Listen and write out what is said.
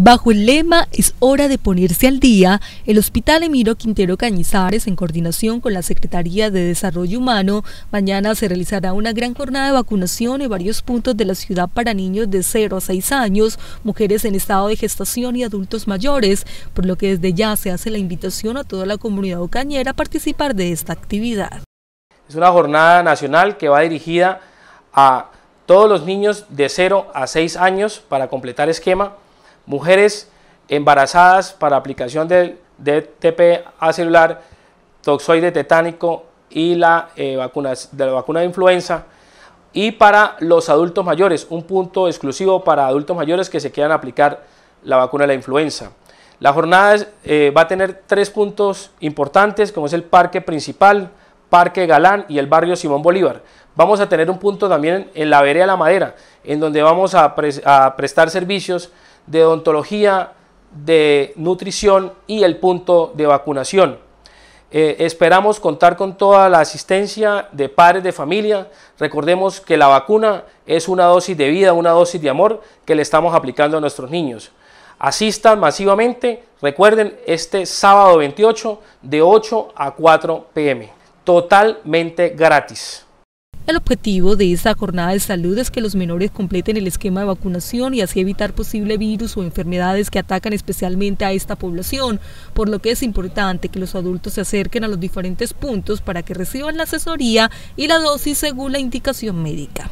Bajo el lema Es hora de ponerse al día, el Hospital Emiro Quintero Cañizares, en coordinación con la Secretaría de Desarrollo Humano, mañana se realizará una gran jornada de vacunación en varios puntos de la ciudad para niños de 0 a 6 años, mujeres en estado de gestación y adultos mayores, por lo que desde ya se hace la invitación a toda la comunidad ocañera a participar de esta actividad. Es una jornada nacional que va dirigida a todos los niños de 0 a 6 años para completar esquema Mujeres embarazadas para aplicación del DTP a celular, toxoide tetánico y la, eh, vacuna, de la vacuna de influenza. Y para los adultos mayores, un punto exclusivo para adultos mayores que se quieran aplicar la vacuna de la influenza. La jornada eh, va a tener tres puntos importantes, como es el parque principal, Parque Galán y el barrio Simón Bolívar. Vamos a tener un punto también en la vereda La Madera, en donde vamos a prestar servicios de odontología, de nutrición y el punto de vacunación. Eh, esperamos contar con toda la asistencia de padres de familia. Recordemos que la vacuna es una dosis de vida, una dosis de amor que le estamos aplicando a nuestros niños. Asistan masivamente, recuerden, este sábado 28 de 8 a 4 pm, totalmente gratis. El objetivo de esta jornada de salud es que los menores completen el esquema de vacunación y así evitar posible virus o enfermedades que atacan especialmente a esta población, por lo que es importante que los adultos se acerquen a los diferentes puntos para que reciban la asesoría y la dosis según la indicación médica.